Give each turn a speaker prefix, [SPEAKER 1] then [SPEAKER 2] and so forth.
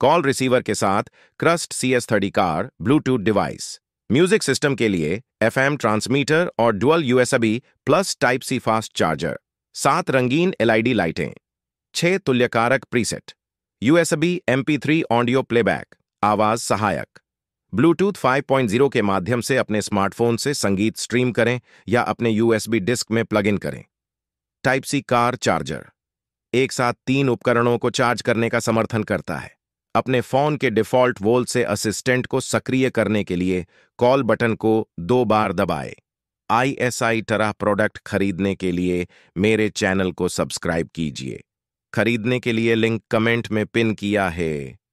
[SPEAKER 1] call receiver के साथ क्रस्ट C S thirty car Bluetooth device music system के लिए एफएम ट्रांसमीटर और dual USB plus type C fast charger सात रंगीन डी लाइटें छह तुल्यकारक preset USB MP audio playback आवाज सहायक ब्लूटूथ 5.0 के माध्यम से अपने स्मार्टफोन से संगीत स्ट्रीम करें या अपने यूएसबी डिस्क में प्लग इन करें टाइप सी कार चार्जर एक साथ तीन उपकरणों को चार्ज करने का समर्थन करता है अपने फ़ोन के डिफ़ॉल्ट वोल से असिस्टेंट को सक्रिय करने के लिए कॉल बटन को दो बार एस आईएसआई तरह प्रोडक्ट खरीदने के लिए मेरे चैनल को सब्सक्राइब कीजिए खरीदने के लिए लिंक कमेंट में पिन किया है